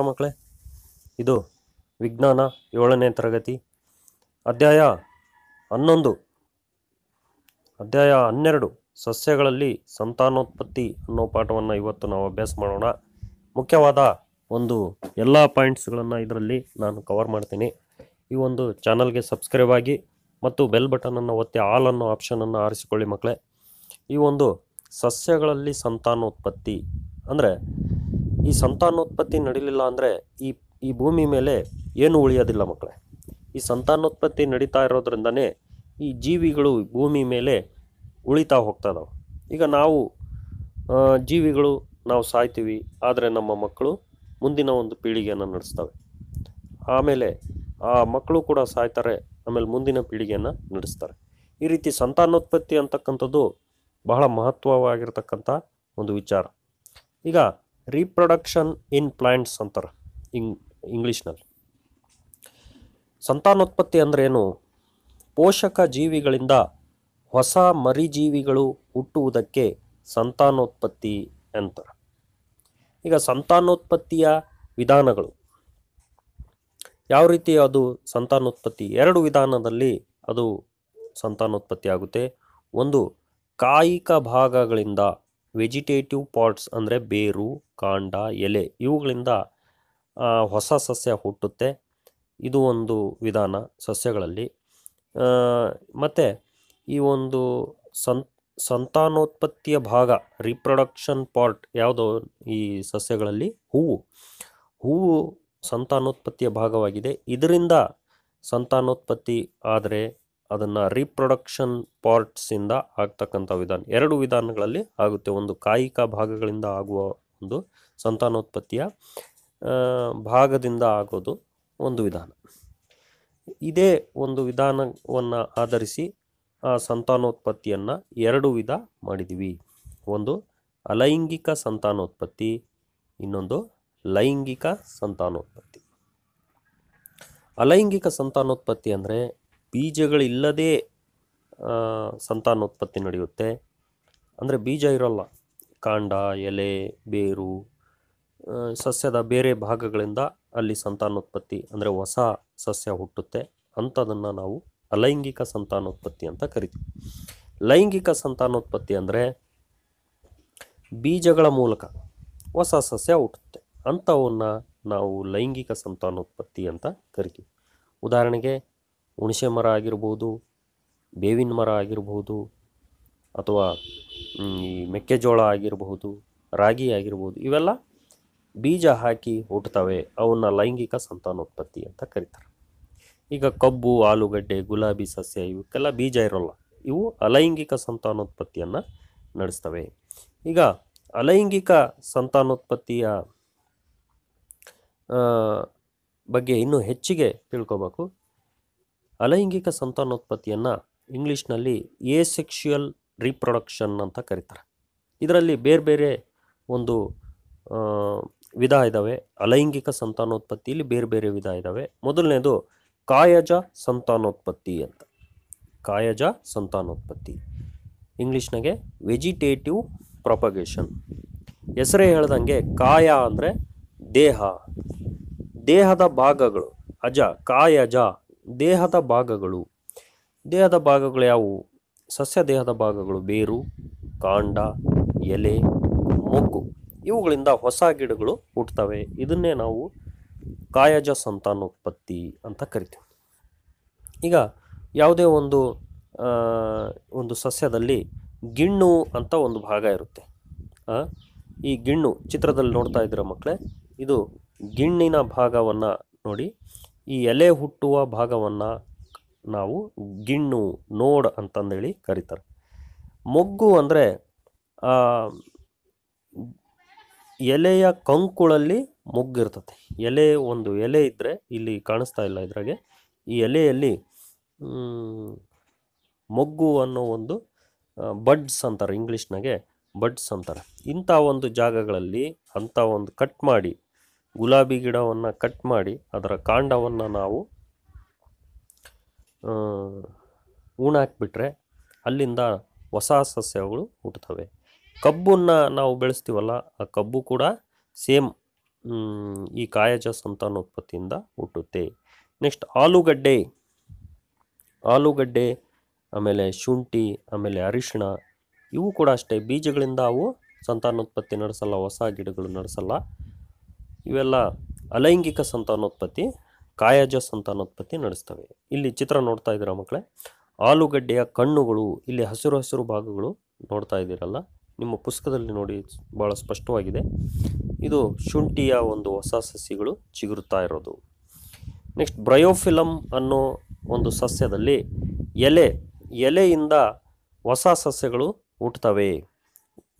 ನಮಸ್ಕಾರ ಮಕ್ಕಳೇ ಇದು ವಿಜ್ಞಾನ ಏಳನೇ ತರಗತಿ ಅಧ್ಯಾಯ ಹನ್ನೊಂದು ಅಧ್ಯಾಯ ಹನ್ನೆರಡು ಸಸ್ಯಗಳಲ್ಲಿ ಸಂತಾನೋತ್ಪತ್ತಿ ಅನ್ನೋ ಪಾಠವನ್ನು ಇವತ್ತು ನಾವು ಅಭ್ಯಾಸ ಮಾಡೋಣ ಮುಖ್ಯವಾದ ಒಂದು ಎಲ್ಲ ಪಾಯಿಂಟ್ಸ್ಗಳನ್ನು ಇದರಲ್ಲಿ ನಾನು ಕವರ್ ಮಾಡ್ತೀನಿ ಈ ಒಂದು ಚಾನಲ್ಗೆ ಸಬ್ಸ್ಕ್ರೈಬ್ ಆಗಿ ಮತ್ತು ಬೆಲ್ ಬಟನನ್ನು ಒತ್ತಿ ಆಲ್ ಅನ್ನೋ ಆಪ್ಷನನ್ನು ಆರಿಸಿಕೊಳ್ಳಿ ಮಕ್ಕಳೇ ಈ ಒಂದು ಸಸ್ಯಗಳಲ್ಲಿ ಸಂತಾನೋತ್ಪತ್ತಿ ಅಂದರೆ ಈ ಸಂತಾನೋತ್ಪತ್ತಿ ನಡೀಲಿಲ್ಲ ಅಂದರೆ ಈ ಈ ಭೂಮಿ ಮೇಲೆ ಏನು ಉಳಿಯೋದಿಲ್ಲ ಮಕ್ಕಳೇ ಈ ಸಂತಾನೋತ್ಪತ್ತಿ ನಡೀತಾ ಇರೋದ್ರಿಂದನೇ ಈ ಜೀವಿಗಳು ಭೂಮಿ ಮೇಲೆ ಉಳಿತಾ ಹೋಗ್ತಾ ಈಗ ನಾವು ಜೀವಿಗಳು ನಾವು ಸಾಯ್ತೀವಿ ಆದರೆ ನಮ್ಮ ಮಕ್ಕಳು ಮುಂದಿನ ಒಂದು ಪೀಳಿಗೆಯನ್ನು ನಡೆಸ್ತವೆ ಆಮೇಲೆ ಆ ಮಕ್ಕಳು ಕೂಡ ಸಾಯ್ತಾರೆ ಆಮೇಲೆ ಮುಂದಿನ ಪೀಳಿಗೆಯನ್ನು ನಡೆಸ್ತಾರೆ ಈ ರೀತಿ ಸಂತಾನೋತ್ಪತ್ತಿ ಅಂತಕ್ಕಂಥದ್ದು ಬಹಳ ಮಹತ್ವವಾಗಿರ್ತಕ್ಕಂಥ ಒಂದು ವಿಚಾರ ಈಗ ರೀಪ್ರೊಡಕ್ಷನ್ ಇನ್ ಪ್ಲ್ಯಾಂಟ್ಸ್ ಅಂತಾರೆ ಇಂಗ್ ಇಂಗ್ಲೀಷ್ನಲ್ಲಿ ಸಂತಾನೋತ್ಪತ್ತಿ ಅಂದ್ರೇನು ಪೋಷಕ ಜೀವಿಗಳಿಂದ ಹೊಸ ಮರಿಜೀವಿಗಳು ಹುಟ್ಟುವುದಕ್ಕೆ ಸಂತಾನೋತ್ಪತ್ತಿ ಅಂತಾರೆ ಈಗ ಸಂತಾನೋತ್ಪತ್ತಿಯ ವಿಧಾನಗಳು ಯಾವ ರೀತಿ ಅದು ಸಂತಾನೋತ್ಪತ್ತಿ ಎರಡು ವಿಧಾನದಲ್ಲಿ ಅದು ಸಂತಾನೋತ್ಪತ್ತಿ ಆಗುತ್ತೆ ಒಂದು ಕಾಯಿಕ ಭಾಗಗಳಿಂದ ವೆಜಿಟೇಟಿವ್ ಪಾರ್ಟ್ಸ್ ಅಂದರೆ ಬೇರು ಕಾಂಡ ಎಲೆ ಇವುಗಳಿಂದ ಹೊಸ ಸಸ್ಯ ಹುಟ್ಟುತ್ತೆ ಇದು ಒಂದು ವಿಧಾನ ಸಸ್ಯಗಳಲ್ಲಿ ಮತ್ತು ಈ ಒಂದು ಸಂ ಸಂತಾನೋತ್ಪತ್ತಿಯ ಭಾಗ ರಿಪ್ರೊಡಕ್ಷನ್ ಪಾರ್ಟ್ ಯಾವುದು ಈ ಸಸ್ಯಗಳಲ್ಲಿ ಹೂವು ಹೂವು ಸಂತಾನೋತ್ಪತ್ತಿಯ ಭಾಗವಾಗಿದೆ ಇದರಿಂದ ಸಂತಾನೋತ್ಪತ್ತಿ ಆದರೆ ಅದನ್ನು ರೀಪ್ರೊಡಕ್ಷನ್ ಪಾರ್ಟ್ಸಿಂದ ಆಗ್ತಕ್ಕಂಥ ವಿಧಾನ ಎರಡು ವಿಧಾನಗಳಲ್ಲಿ ಆಗುತ್ತೆ ಒಂದು ಕಾಯಿಕ ಭಾಗಗಳಿಂದ ಆಗುವ ಒಂದು ಸಂತಾನೋತ್ಪತ್ತಿಯ ಭಾಗದಿಂದ ಆಗೋದು ಒಂದು ವಿಧಾನ ಇದೇ ಒಂದು ವಿಧಾನವನ್ನು ಆಧರಿಸಿ ಆ ಸಂತಾನೋತ್ಪತ್ತಿಯನ್ನು ಎರಡು ವಿಧ ಮಾಡಿದ್ವಿ ಒಂದು ಅಲೈಂಗಿಕ ಸಂತಾನೋತ್ಪತ್ತಿ ಇನ್ನೊಂದು ಲೈಂಗಿಕ ಸಂತಾನೋತ್ಪತ್ತಿ ಅಲೈಂಗಿಕ ಸಂತಾನೋತ್ಪತ್ತಿ ಅಂದರೆ ಬೀಜಗಳಿಲ್ಲದೇ ಸಂತಾನೋತ್ಪತ್ತಿ ನಡೆಯುತ್ತೆ ಅಂದರೆ ಬೀಜ ಇರೋಲ್ಲ ಕಾಂಡ ಎಲೆ ಬೇರು ಸಸ್ಯದ ಬೇರೆ ಭಾಗಗಳಿಂದ ಅಲ್ಲಿ ಸಂತಾನೋತ್ಪತ್ತಿ ಅಂದರೆ ಹೊಸ ಸಸ್ಯ ಹುಟ್ಟುತ್ತೆ ಅಂಥದನ್ನು ನಾವು ಅಲೈಂಗಿಕ ಸಂತಾನೋತ್ಪತ್ತಿ ಅಂತ ಕರಿತೀವಿ ಲೈಂಗಿಕ ಸಂತಾನೋತ್ಪತ್ತಿ ಅಂದರೆ ಬೀಜಗಳ ಮೂಲಕ ಹೊಸ ಸಸ್ಯ ಹುಟ್ಟುತ್ತೆ ಅಂಥವನ್ನು ನಾವು ಲೈಂಗಿಕ ಸಂತಾನೋತ್ಪತ್ತಿ ಅಂತ ಕರಿತೀವಿ ಉದಾಹರಣೆಗೆ ಹುಣಸೆ ಮರ ಆಗಿರ್ಬೋದು ಬೇವಿನ ಮರ ಆಗಿರ್ಬೋದು ಅಥವಾ ಈ ಮೆಕ್ಕೆಜೋಳ ಆಗಿರಬಹುದು ರಾಗಿ ಆಗಿರ್ಬೋದು ಇವೆಲ್ಲ ಬೀಜ ಹಾಕಿ ಹುಟ್ಟುತ್ತವೆ ಅವನ್ನ ಲೈಂಗಿಕ ಸಂತಾನೋತ್ಪತ್ತಿ ಅಂತ ಕರೀತಾರೆ ಈಗ ಕಬ್ಬು ಆಲೂಗಡ್ಡೆ ಗುಲಾಬಿ ಸಸ್ಯ ಇವಕ್ಕೆಲ್ಲ ಬೀಜ ಇರೋಲ್ಲ ಇವು ಅಲೈಂಗಿಕ ಸಂತಾನೋತ್ಪತ್ತಿಯನ್ನು ನಡೆಸ್ತವೆ ಈಗ ಅಲೈಂಗಿಕ ಸಂತಾನೋತ್ಪತ್ತಿಯ ಬಗ್ಗೆ ಇನ್ನೂ ಹೆಚ್ಚಿಗೆ ತಿಳ್ಕೊಬೇಕು ಅಲೈಂಗಿಕ ಸಂತಾನೋತ್ಪತ್ತಿಯನ್ನು ಇಂಗ್ಲೀಷ್ನಲ್ಲಿ ಏಸೆಕ್ಷುಯಲ್ ರೀಪ್ರೊಡಕ್ಷನ್ ಅಂತ ಕರೀತಾರೆ ಇದರಲ್ಲಿ ಬೇರೆ ಬೇರೆ ಒಂದು ವಿಧ ಇದ್ದಾವೆ ಅಲೈಂಗಿಕ ಸಂತಾನೋತ್ಪತ್ತಿಯಲ್ಲಿ ಬೇರೆ ಬೇರೆ ವಿಧ ಇದ್ದಾವೆ ಮೊದಲನೇದು ಕಾಯಜ ಸಂತಾನೋತ್ಪತ್ತಿ ಅಂತ ಕಾಯಜ ಸಂತಾನೋತ್ಪತ್ತಿ ಇಂಗ್ಲೀಷ್ನಾಗೆ ವೆಜಿಟೇಟಿವ್ ಪ್ರೊಪಗೇಷನ್ ಹೆಸರೇ ಹೇಳ್ದಂಗೆ ಕಾಯ ಅಂದರೆ ದೇಹ ದೇಹದ ಭಾಗಗಳು ಅಜ ಕಾಯಜ ದೇಹದ ಭಾಗಗಳು ದೇಹದ ಭಾಗಗಳು ಯಾವುವು ಸಸ್ಯ ದೇಹದ ಭಾಗಗಳು ಬೇರು ಕಾಂಡ ಎಲೆ ಮೊಗ್ಗು ಇವುಗಳಿಂದ ಹೊಸ ಗಿಡಗಳು ಹುಟ್ಟುತ್ತವೆ ಇದನ್ನೇ ನಾವು ಕಾಯಜ ಸಂತಾನೋತ್ಪತ್ತಿ ಅಂತ ಕರಿತೀವಿ ಈಗ ಯಾವುದೇ ಒಂದು ಒಂದು ಸಸ್ಯದಲ್ಲಿ ಗಿಣ್ಣು ಅಂತ ಒಂದು ಭಾಗ ಇರುತ್ತೆ ಈ ಗಿಣ್ಣು ಚಿತ್ರದಲ್ಲಿ ನೋಡ್ತಾ ಇದ್ದೀರ ಮಕ್ಕಳೇ ಇದು ಗಿಣ್ಣಿನ ಭಾಗವನ್ನು ನೋಡಿ ಈ ಎಲೆ ಹುಟ್ಟುವ ಭಾಗವನ್ನು ನಾವು ಗಿಣ್ಣು ನೋಡ್ ಅಂತಂದೇಳಿ ಕರೀತಾರೆ ಮೊಗ್ಗು ಅಂದರೆ ಎಲೆಯ ಕಂಕುಳಲ್ಲಿ ಮೊಗ್ಗಿರ್ತದೆ ಎಲೆ ಒಂದು ಎಲೆ ಇದ್ದರೆ ಇಲ್ಲಿ ಕಾಣಿಸ್ತಾ ಇಲ್ಲ ಇದ್ರಾಗೆ ಈ ಎಲೆಯಲ್ಲಿ ಮೊಗ್ಗು ಅನ್ನೋ ಒಂದು ಬಡ್ಸ್ ಅಂತಾರೆ ಇಂಗ್ಲೀಷ್ನಾಗೆ ಬಡ್ಸ್ ಅಂತಾರೆ ಇಂಥ ಒಂದು ಜಾಗಗಳಲ್ಲಿ ಅಂಥ ಒಂದು ಕಟ್ ಮಾಡಿ ಗುಲಾಬಿ ಗಿಡವನ್ನು ಕಟ್ ಮಾಡಿ ಅದರ ಕಾಂಡವನ್ನು ನಾವು ಉಣಾಕ್ಬಿಟ್ರೆ ಅಲ್ಲಿಂದ ಹೊಸ ಸಸ್ಯಗಳು ಹುಟ್ಟುತ್ತವೆ ಕಬ್ಬನ್ನು ನಾವು ಬೆಳೆಸ್ತೀವಲ್ಲ ಆ ಕಬ್ಬು ಕೂಡ ಸೇಮ್ ಈ ಕಾಯಜ ಸಂತಾನೋತ್ಪತ್ತಿಯಿಂದ ಹುಟ್ಟುತ್ತೆ ನೆಕ್ಸ್ಟ್ ಆಲೂಗಡ್ಡೆ ಆಲೂಗಡ್ಡೆ ಆಮೇಲೆ ಶುಂಠಿ ಆಮೇಲೆ ಅರಿಶಿಣ ಇವು ಕೂಡ ಅಷ್ಟೇ ಬೀಜಗಳಿಂದ ಅವು ಸಂತಾನೋತ್ಪತ್ತಿ ನಡೆಸಲ್ಲ ಹೊಸ ಗಿಡಗಳು ನಡೆಸಲ್ಲ ಇವೆಲ್ಲ ಅಲೈಂಗಿಕ ಸಂತಾನೋತ್ಪತ್ತಿ ಕಾಯಜ ಸಂತಾನೋತ್ಪತ್ತಿ ನಡೆಸ್ತವೆ ಇಲ್ಲಿ ಚಿತ್ರ ನೋಡ್ತಾ ಇದ್ದೀರಾ ಮಕ್ಕಳೇ ಆಲೂಗಡ್ಡೆಯ ಕಣ್ಣುಗಳು ಇಲ್ಲಿ ಹಸಿರು ಹಸಿರು ಭಾಗಗಳು ನೋಡ್ತಾ ಇದ್ದೀರಲ್ಲ ನಿಮ್ಮ ಪುಸ್ತಕದಲ್ಲಿ ನೋಡಿ ಭಾಳ ಸ್ಪಷ್ಟವಾಗಿದೆ ಇದು ಶುಂಠಿಯ ಒಂದು ಹೊಸ ಸಸ್ಯಗಳು ಚಿಗುರುತ್ತಾ ಇರೋದು ನೆಕ್ಸ್ಟ್ ಬ್ರಯೋಫಿಲಮ್ ಅನ್ನೋ ಒಂದು ಸಸ್ಯದಲ್ಲಿ ಎಲೆ ಎಲೆಯಿಂದ ಹೊಸ ಸಸ್ಯಗಳು ಹುಟ್ಟುತ್ತವೆ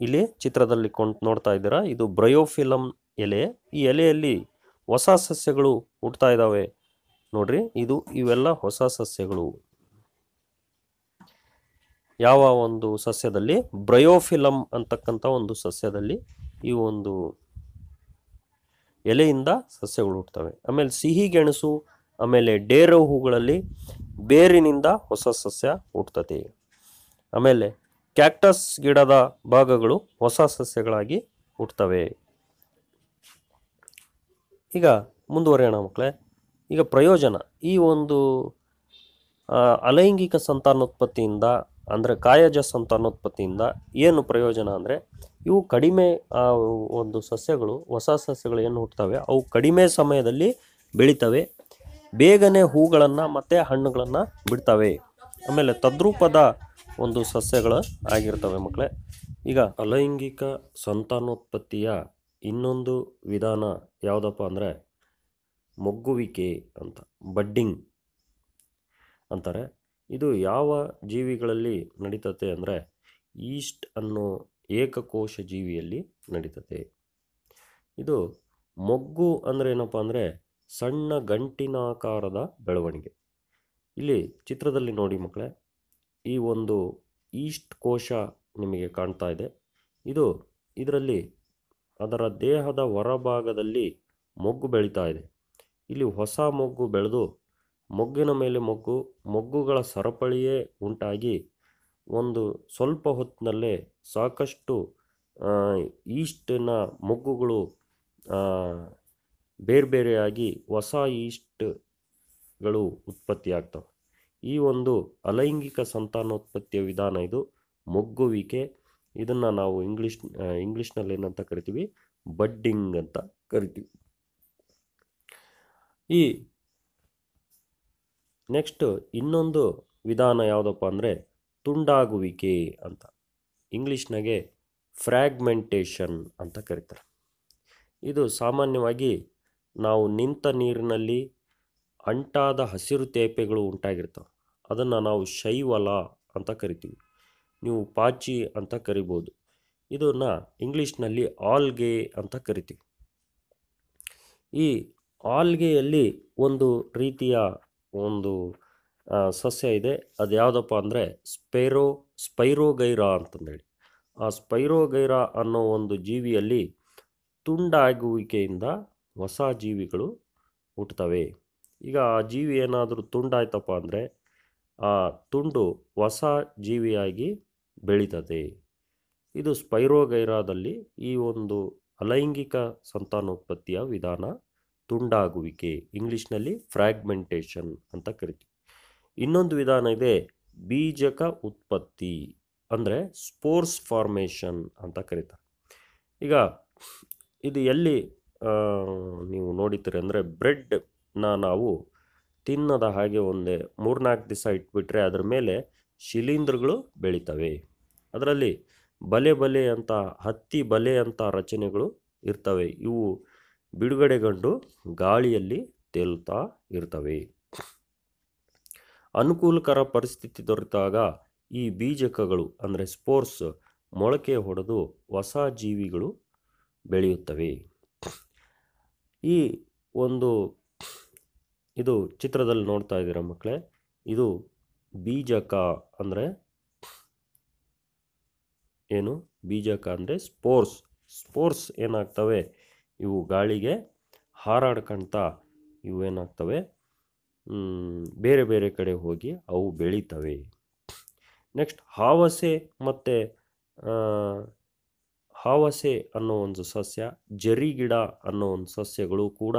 ಇಲ್ಲಿ ಚಿತ್ರದಲ್ಲಿ ಕೊಂಡು ನೋಡ್ತಾ ಇದ್ದೀರಾ ಇದು ಬ್ರಯೋಫಿಲಮ್ ಎಲೆ ಈ ಎಲೆಯಲ್ಲಿ ಹೊಸ ಸಸ್ಯಗಳು ಹುಟ್ತಾ ಇದ್ದಾವೆ ನೋಡ್ರಿ ಇದು ಇವೆಲ್ಲ ಹೊಸ ಸಸ್ಯಗಳು ಯಾವ ಒಂದು ಸಸ್ಯದಲ್ಲಿ ಬ್ರಯೋಫಿಲಮ್ ಅಂತಕ್ಕಂಥ ಒಂದು ಸಸ್ಯದಲ್ಲಿ ಈ ಒಂದು ಎಲೆಯಿಂದ ಸಸ್ಯಗಳು ಹುಟ್ಟುತ್ತವೆ ಆಮೇಲೆ ಸಿಹಿ ಗೆಣಸು ಆಮೇಲೆ ಡೇರ ಹೂಗಳಲ್ಲಿ ಬೇರಿನಿಂದ ಹೊಸ ಸಸ್ಯ ಹುಟ್ಟುತ್ತದೆ ಆಮೇಲೆ ಕ್ಯಾಕ್ಟಸ್ ಗಿಡದ ಭಾಗಗಳು ಹೊಸ ಸಸ್ಯಗಳಾಗಿ ಹುಟ್ಟುತ್ತವೆ ಈಗ ಮುಂದುವರೆಯೋಣ ಮಕ್ಕಳೇ ಈಗ ಪ್ರಯೋಜನ ಈ ಒಂದು ಅಲೈಂಗಿಕ ಸಂತಾನೋತ್ಪತ್ತಿಯಿಂದ ಅಂದರೆ ಕಾಯಜ ಸಂತಾನೋತ್ಪತ್ತಿಯಿಂದ ಏನು ಪ್ರಯೋಜನ ಅಂದರೆ ಇವು ಕಡಿಮೆ ಒಂದು ಸಸ್ಯಗಳು ಹೊಸ ಸಸ್ಯಗಳು ಏನು ಹುಟ್ಟುತ್ತವೆ ಅವು ಕಡಿಮೆ ಸಮಯದಲ್ಲಿ ಬೆಳೀತವೆ ಬೇಗನೆ ಹೂಗಳನ್ನು ಮತ್ತು ಹಣ್ಣುಗಳನ್ನು ಬಿಡ್ತವೆ ಆಮೇಲೆ ತದ್ರೂಪದ ಒಂದು ಸಸ್ಯಗಳು ಆಗಿರ್ತವೆ ಮಕ್ಕಳೇ ಈಗ ಅಲೈಂಗಿಕ ಸಂತಾನೋತ್ಪತ್ತಿಯ ಇನ್ನೊಂದು ವಿಧಾನ ಯಾವುದಪ್ಪ ಅಂದರೆ ಮೊಗ್ಗುವಿಕೆ ಅಂತ ಬಡ್ಡಿಂಗ್ ಅಂತಾರೆ ಇದು ಯಾವ ಜೀವಿಗಳಲ್ಲಿ ನಡೀತತೆ ಅಂದರೆ ಈಸ್ಟ್ ಅನ್ನೋ ಏಕಕೋಶ ಜೀವಿಯಲ್ಲಿ ನಡೀತತೆ ಇದು ಮೊಗ್ಗು ಅಂದರೆ ಏನಪ್ಪ ಅಂದರೆ ಸಣ್ಣ ಗಂಟಿನಾಕಾರದ ಬೆಳವಣಿಗೆ ಇಲ್ಲಿ ಚಿತ್ರದಲ್ಲಿ ನೋಡಿ ಮಕ್ಕಳೇ ಈ ಒಂದು ಈಸ್ಟ್ ಕೋಶ ನಿಮಗೆ ಕಾಣ್ತಾ ಇದೆ ಇದು ಇದರಲ್ಲಿ ಅದರ ದೇಹದ ಹೊರಭಾಗದಲ್ಲಿ ಮೊಗ್ಗು ಬೆಳೀತಾ ಇದೆ ಇಲ್ಲಿ ಹೊಸ ಮೊಗ್ಗು ಬೆಳೆದು ಮೊಗ್ಗಿನ ಮೇಲೆ ಮೊಗ್ಗು ಮೊಗ್ಗುಗಳ ಸರಪಳಿಯೇ ಉಂಟಾಗಿ ಒಂದು ಸ್ವಲ್ಪ ಹೊತ್ತಿನಲ್ಲೇ ಸಾಕಷ್ಟು ಈಸ್ಟಿನ ಮೊಗ್ಗುಗಳು ಬೇರೆ ಬೇರೆಯಾಗಿ ಹೊಸ ಈಸ್ಟ್ಗಳು ಉತ್ಪತ್ತಿಯಾಗ್ತವೆ ಈ ಒಂದು ಅಲೈಂಗಿಕ ಸಂತಾನೋತ್ಪತ್ತಿಯ ವಿಧಾನ ಇದು ಮೊಗ್ಗುವಿಕೆ ಇದನ್ನು ನಾವು ಇಂಗ್ಲೀಷ್ ಇಂಗ್ಲೀಷ್ನಲ್ಲಿ ಏನಂತ ಕರಿತೀವಿ ಬಡ್ಡಿಂಗ್ ಅಂತ ಕರಿತೀವಿ ಈ ನೆಕ್ಸ್ಟ್ ಇನ್ನೊಂದು ವಿಧಾನ ಯಾವುದಪ್ಪ ಅಂದರೆ ತುಂಡಾಗುವಿಕೆ ಅಂತ ಇಂಗ್ಲೀಷ್ನಾಗೆ ಫ್ರ್ಯಾಗ್ಮೆಂಟೇಷನ್ ಅಂತ ಕರೀತಾರೆ ಇದು ಸಾಮಾನ್ಯವಾಗಿ ನಾವು ನಿಂತ ನೀರಿನಲ್ಲಿ ಅಂಟಾದ ಹಸಿರು ತೇಪೆಗಳು ಉಂಟಾಗಿರ್ತವೆ ಅದನ್ನು ನಾವು ಶೈವಲ ಅಂತ ಕರಿತೀವಿ ನೀವು ಪಾಚಿ ಅಂತ ಕರಿಬೋದು ಇದನ್ನು ಇಂಗ್ಲೀಷ್ನಲ್ಲಿ ಆಲ್ಗೆ ಅಂತ ಕರಿತೀವಿ ಈ ಆಲ್ಗೆಯಲ್ಲಿ ಒಂದು ರೀತಿಯ ಒಂದು ಸಸ್ಯ ಇದೆ ಅದು ಯಾವುದಪ್ಪ ಅಂದರೆ ಸ್ಪೈರೋ ಸ್ಪೈರೋಗೈರಾ ಅಂತಂದೇಳಿ ಆ ಸ್ಪೈರೋಗೈರಾ ಅನ್ನೋ ಒಂದು ಜೀವಿಯಲ್ಲಿ ತುಂಡಾಗುವಿಕೆಯಿಂದ ಹೊಸ ಜೀವಿಗಳು ಹುಟ್ಟುತ್ತವೆ ಈಗ ಆ ಜೀವಿ ಏನಾದರೂ ತುಂಡಾಯ್ತಪ್ಪ ಅಂದರೆ ಆ ತುಂಡು ಹೊಸ ಜೀವಿಯಾಗಿ ಬೆಳೀತದೆ ಇದು ಸ್ಪೈರೋಗೈರಾದಲ್ಲಿ ಈ ಒಂದು ಅಲೈಂಗಿಕ ಸಂತಾನೋತ್ಪತ್ತಿಯ ವಿಧಾನ ತುಂಡಾಗುವಿಕೆ ಇಂಗ್ಲೀಷ್ನಲ್ಲಿ ಫ್ರ್ಯಾಗ್ಮೆಂಟೇಷನ್ ಅಂತ ಕರಿತೀವಿ ಇನ್ನೊಂದು ವಿಧಾನ ಇದೆ ಬೀಜಕ ಉತ್ಪತ್ತಿ ಅಂದರೆ ಸ್ಪೋರ್ಸ್ ಫಾರ್ಮೇಷನ್ ಅಂತ ಕರೀತಾರೆ ಈಗ ಇದು ಎಲ್ಲಿ ನೀವು ನೋಡಿತೀರಿ ಅಂದರೆ ಬ್ರೆಡ್ನ ನಾವು ತಿನ್ನದ ಹಾಗೆ ಒಂದೇ ಮೂರ್ನಾಲ್ಕು ದಿವಸ ಇಟ್ಬಿಟ್ರೆ ಅದರ ಮೇಲೆ ಶಿಲೀಂಧ್ರಗಳು ಬೆಳೀತವೆ ಅದರಲ್ಲಿ ಬಲೆ ಬಲೆ ಅಂತ ಹತ್ತಿ ಬಲೆ ಅಂತ ರಚನೆಗಳು ಇರ್ತವೆ ಇವು ಬಿಡುಗಡೆಗೊಂಡು ಗಾಳಿಯಲ್ಲಿ ತೇಲ್ತಾ ಇರ್ತವೆ ಅನುಕೂಲಕರ ಪರಿಸ್ಥಿತಿ ದೊರೆತಾಗ ಈ ಬೀಜಕಗಳು ಅಂದರೆ ಸ್ಪೋರ್ಟ್ಸ್ ಮೊಳಕೆ ಹೊಡೆದು ಹೊಸ ಜೀವಿಗಳು ಬೆಳೆಯುತ್ತವೆ ಈ ಒಂದು ಇದು ಚಿತ್ರದಲ್ಲಿ ನೋಡ್ತಾ ಇದ್ದೀರ ಮಕ್ಕಳೇ ಇದು ಬೀಜಕ ಅಂದರೆ ಏನು ಬೀಜಕ ಅಂದರೆ ಸ್ಪೋರ್ಸ್ ಸ್ಪೋರ್ಸ್ ಏನಾಗ್ತವೆ ಇವು ಗಾಳಿಗೆ ಹಾರಾಡ್ಕಂತ ಇವು ಏನಾಗ್ತವೆ ಬೇರೆ ಬೇರೆ ಕಡೆ ಹೋಗಿ ಅವು ಬೆಳೀತವೆ ನೆಕ್ಸ್ಟ್ ಹಾವಸೆ ಮತ್ತು ಹಾವಸೆ ಅನ್ನೋ ಒಂದು ಸಸ್ಯ ಜರಿ ಗಿಡ ಅನ್ನೋ ಒಂದು ಸಸ್ಯಗಳು ಕೂಡ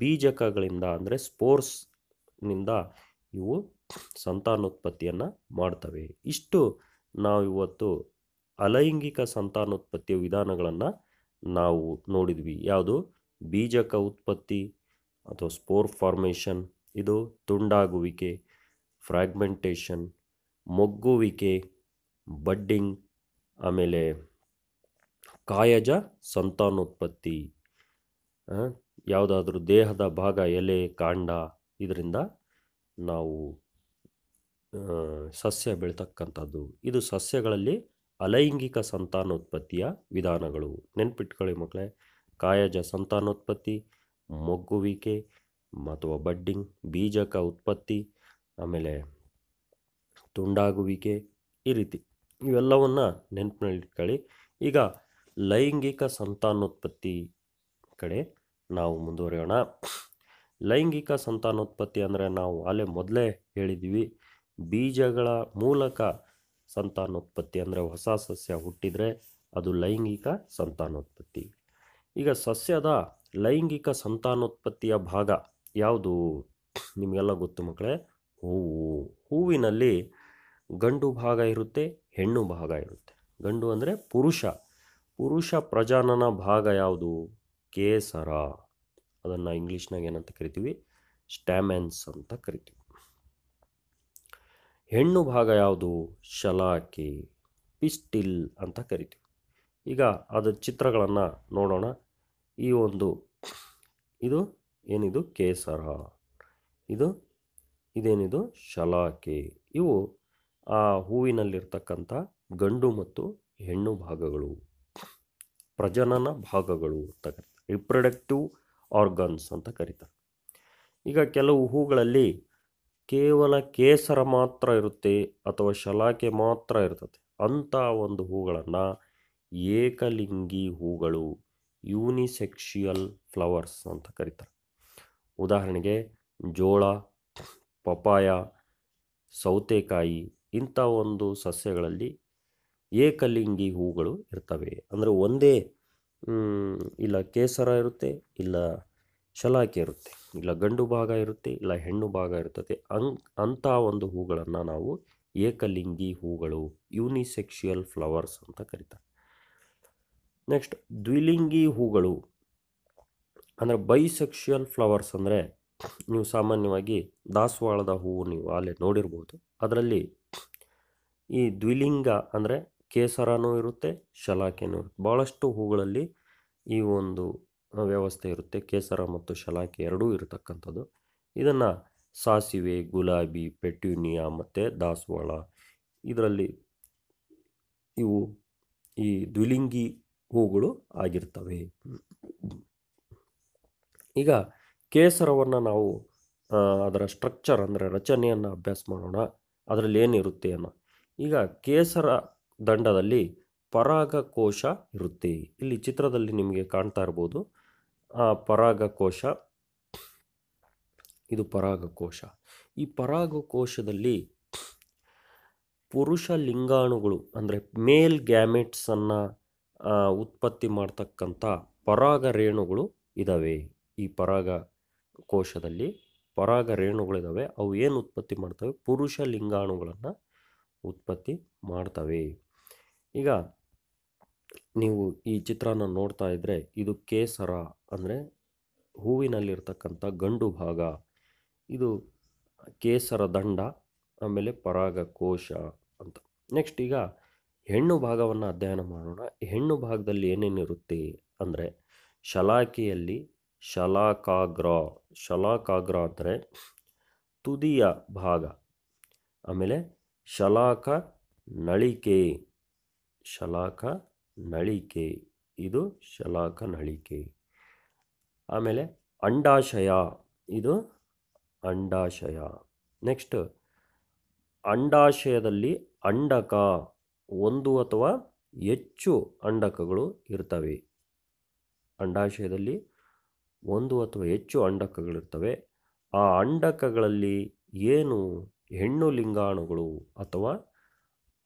ಬೀಜಕಗಳಿಂದ ಅಂದರೆ ಸ್ಪೋರ್ಸ್ನಿಂದ ಇವು ಸಂತಾನೋತ್ಪತ್ತಿಯನ್ನು ಮಾಡ್ತವೆ ಇಷ್ಟು ನಾವು ಇವತ್ತು ಅಲೈಂಗಿಕ ಸಂತಾನೋತ್ಪತ್ತಿಯ ವಿಧಾನಗಳನ್ನು ನಾವು ನೋಡಿದ್ವಿ ಯಾವುದು ಬೀಜಕ ಉತ್ಪತ್ತಿ ಅಥವಾ ಸ್ಪೋರ್ ಫಾರ್ಮೇಷನ್ ಇದು ತುಂಡಾಗುವಿಕೆ ಫ್ರ್ಯಾಗ್ಮೆಂಟೇಷನ್ ಮೊಗ್ಗುವಿಕೆ ಬಡ್ಡಿಂಗ್ ಆಮೇಲೆ ಕಾಯಜ ಸಂತಾನೋತ್ಪತ್ತಿ ಯಾವುದಾದ್ರೂ ದೇಹದ ಭಾಗ ಎಲೆ ಕಾಂಡ ಇದರಿಂದ ನಾವು ಸಸ್ಯ ಬೆಳೀತಕ್ಕಂಥದ್ದು ಇದು ಸಸ್ಯಗಳಲ್ಲಿ ಅಲೈಂಗಿಕ ಸಂತಾನೋತ್ಪತ್ತಿಯ ವಿಧಾನಗಳು ನೆನ್ಪಿಟ್ಕೊಳ್ಳಿ ಮಕ್ಕಳೇ ಕಾಯಜ ಸಂತಾನೋತ್ಪತ್ತಿ ಮೊಗ್ಗುವಿಕೆ ಅಥವಾ ಬಡ್ಡಿಂಗ್ ಬೀಜಕ ಉತ್ಪತ್ತಿ ಆಮೇಲೆ ತುಂಡಾಗುವಿಕೆ ಈ ರೀತಿ ಇವೆಲ್ಲವನ್ನು ನೆನಪಿನಲ್ಲಿಟ್ಕೊಳ್ಳಿ ಈಗ ಲೈಂಗಿಕ ಸಂತಾನೋತ್ಪತ್ತಿ ಕಡೆ ನಾವು ಮುಂದುವರಿಯೋಣ ಲೈಂಗಿಕ ಸಂತಾನೋತ್ಪತ್ತಿ ಅಂದರೆ ನಾವು ಅಲ್ಲೇ ಮೊದಲೇ ಹೇಳಿದ್ವಿ ಬೀಜಗಳ ಮೂಲಕ ಸಂತಾನೋತ್ಪತ್ತಿ ಅಂದರೆ ಹೊಸ ಸಸ್ಯ ಹುಟ್ಟಿದರೆ ಅದು ಲೈಂಗಿಕ ಸಂತಾನೋತ್ಪತ್ತಿ ಈಗ ಸಸ್ಯದ ಲೈಂಗಿಕ ಸಂತಾನೋತ್ಪತ್ತಿಯ ಭಾಗ ಯಾವುದು ನಿಮಗೆಲ್ಲ ಗೊತ್ತು ಮಕ್ಕಳೇ ಹೂವು ಹೂವಿನಲ್ಲಿ ಗಂಡು ಭಾಗ ಇರುತ್ತೆ ಹೆಣ್ಣು ಭಾಗ ಇರುತ್ತೆ ಗಂಡು ಅಂದರೆ ಪುರುಷ ಪುರುಷ ಪ್ರಜಾನನ ಭಾಗ ಯಾವುದು ಕೇಸರ ಅದನ್ನು ಇಂಗ್ಲೀಷ್ನಾಗ ಏನಂತ ಕರಿತೀವಿ ಸ್ಟ್ಯಾಮೆನ್ಸ್ ಅಂತ ಕರಿತೀವಿ ಹೆಣ್ಣು ಭಾಗ ಯಾವುದು ಶಲಾಕೆ ಪಿಸ್ಟಿಲ್ ಅಂತ ಕರಿತೀವಿ ಈಗ ಅದರ ಚಿತ್ರಗಳನ್ನು ನೋಡೋಣ ಈ ಒಂದು ಇದು ಏನಿದು ಕೇಸರ ಇದು ಇದೇನಿದು ಶಲಾಕೆ ಇವು ಆ ಹೂವಿನಲ್ಲಿರ್ತಕ್ಕಂಥ ಗಂಡು ಮತ್ತು ಹೆಣ್ಣು ಭಾಗಗಳು ಪ್ರಜನನ ಭಾಗಗಳು ಅಂತ ಕರಿತಾರೆ ರಿಪ್ರೊಡಕ್ಟಿವ್ ಆರ್ಗನ್ಸ್ ಅಂತ ಕರೀತಾರೆ ಈಗ ಕೆಲವು ಹೂಗಳಲ್ಲಿ ಕೇವಲ ಕೇಸರ ಮಾತ್ರ ಇರುತ್ತೆ ಅಥವಾ ಶಲಾಕೆ ಮಾತ್ರ ಇರ್ತದೆ ಅಂಥ ಒಂದು ಹೂಗಳನ್ನು ಏಕಲಿಂಗಿ ಹೂಗಳು ಯೂನಿಸೆಕ್ಷಿಯಲ್ ಫ್ಲವರ್ಸ್ ಅಂತ ಕರೀತಾರೆ ಉದಾಹರಣೆಗೆ ಜೋಳ ಪಪಾಯ ಸೌತೆಕಾಯಿ ಇಂಥ ಒಂದು ಸಸ್ಯಗಳಲ್ಲಿ ಏಕಲಿಂಗಿ ಹೂಗಳು ಇರ್ತವೆ ಅಂದರೆ ಒಂದೇ ಇಲ್ಲ ಕೇಸರ ಇರುತ್ತೆ ಇಲ್ಲ ಶಲಾಕೆ ಇರುತ್ತೆ ಇಲ್ಲ ಗಂಡು ಭಾಗ ಇರುತ್ತೆ ಇಲ್ಲ ಹೆಣ್ಣು ಭಾಗ ಇರುತ್ತದೆ ಅಂ ಅಂಥ ಒಂದು ಹೂಗಳನ್ನು ನಾವು ಏಕಲಿಂಗಿ ಹೂಗಳು ಯೂನಿಸೆಕ್ಷುಯಲ್ ಫ್ಲವರ್ಸ್ ಅಂತ ಕರಿತಾರೆ ನೆಕ್ಸ್ಟ್ ದ್ವಿಲಿಂಗಿ ಹೂಗಳು ಅಂದರೆ ಬೈಸೆಕ್ಷುಯಲ್ ಫ್ಲವರ್ಸ್ ಅಂದರೆ ನೀವು ಸಾಮಾನ್ಯವಾಗಿ ದಾಸವಾಳದ ಹೂವು ನೀವು ಅಲ್ಲೇ ನೋಡಿರ್ಬೋದು ಅದರಲ್ಲಿ ಈ ದ್ವಿಲಿಂಗ ಅಂದರೆ ಕೇಸರನೂ ಇರುತ್ತೆ ಶಲಾಕೆನೂ ಇರುತ್ತೆ ಭಾಳಷ್ಟು ಹೂಗಳಲ್ಲಿ ಈ ಒಂದು ವ್ಯವಸ್ಥೆ ಇರುತ್ತೆ ಕೇಸರ ಮತ್ತು ಶಲಾಕೆ ಎರಡೂ ಇರತಕ್ಕಂಥದ್ದು ಇದನ್ನು ಸಾಸಿವೆ ಗುಲಾಬಿ ಪೆಟ್ಯೂನಿಯಾ ಮತ್ತು ದಾಸವಾಳ ಇದರಲ್ಲಿ ಇವು ಈ ದ್ವಿಲಿಂಗಿ ಹೂಗಳು ಆಗಿರ್ತವೆ ಈಗ ಕೇಸರವನ್ನು ನಾವು ಅದರ ಸ್ಟ್ರಕ್ಚರ್ ಅಂದರೆ ರಚನೆಯನ್ನು ಅಭ್ಯಾಸ ಮಾಡೋಣ ಅದರಲ್ಲಿ ಏನಿರುತ್ತೆ ಅನ್ನೋ ಈಗ ಕೇಸರ ದಂಡದಲ್ಲಿ ಪರಾಗಕೋಶ ಇರುತ್ತೆ ಇಲ್ಲಿ ಚಿತ್ರದಲ್ಲಿ ನಿಮಗೆ ಕಾಣ್ತಾ ಇರ್ಬೋದು ಪರಾಗಕೋಶ ಇದು ಪರಾಗಕೋಶ ಈ ಪರಾಗಕೋಶದಲ್ಲಿ ಪುರುಷ ಲಿಂಗಾಣುಗಳು ಅಂದರೆ ಮೇಲ್ ಗ್ಯಾಮೆಟ್ಸನ್ನು ಉತ್ಪತ್ತಿ ಮಾಡ್ತಕ್ಕಂಥ ಪರಾಗ ರೇಣುಗಳು ಇದ್ದಾವೆ ಈ ಪರಾಗ ಕೋಶದಲ್ಲಿ ಪರಾಗ ರೇಣುಗಳಿದ್ದಾವೆ ಅವು ಏನು ಉತ್ಪತ್ತಿ ಮಾಡ್ತವೆ ಪುರುಷ ಲಿಂಗಾಣುಗಳನ್ನು ಉತ್ಪತ್ತಿ ಮಾಡ್ತವೆ ಈಗ ನೀವು ಈ ಚಿತ್ರನ ನೋಡ್ತಾ ಇದ್ದರೆ ಇದು ಕೇಸರ ಅಂದರೆ ಹೂವಿನಲ್ಲಿರ್ತಕ್ಕಂಥ ಗಂಡು ಭಾಗ ಇದು ಕೇಸರ ದಂಡ ಆಮೇಲೆ ಪರಾಗ ಕೋಶ ಅಂತ ನೆಕ್ಸ್ಟ್ ಈಗ ಹೆಣ್ಣು ಭಾಗವನ್ನು ಅಧ್ಯಯನ ಮಾಡೋಣ ಹೆಣ್ಣು ಭಾಗದಲ್ಲಿ ಏನೇನಿರುತ್ತೆ ಅಂದರೆ ಶಲಾಖೆಯಲ್ಲಿ ಶಲಾಕಾಗ್ರ ಶಲಾಕಾಗ್ರ ಅಂದರೆ ತುದಿಯ ಭಾಗ ಆಮೇಲೆ ಶಲಾಕ ನಳಿಕೆ ಶಲಾಕ ನಳಿಕೆ ಇದು ಶಲಾಕ ನಳಿಕೆ ಆಮೇಲೆ ಅಂಡಾಶಯ ಇದು ಅಂಡಾಶಯ ನೆಕ್ಸ್ಟ್ ಅಂಡಾಶಯದಲ್ಲಿ ಅಂಡಕ ಒಂದು ಅಥವಾ ಹೆಚ್ಚು ಅಂಡಕಗಳು ಇರ್ತವೆ ಅಂಡಾಶಯದಲ್ಲಿ ಒಂದು ಅಥವಾ ಹೆಚ್ಚು ಅಂಡಕಗಳಿರ್ತವೆ ಆ ಅಂಡಕಗಳಲ್ಲಿ ಏನು ಹೆಣ್ಣು ಲಿಂಗಾಣುಗಳು ಅಥವಾ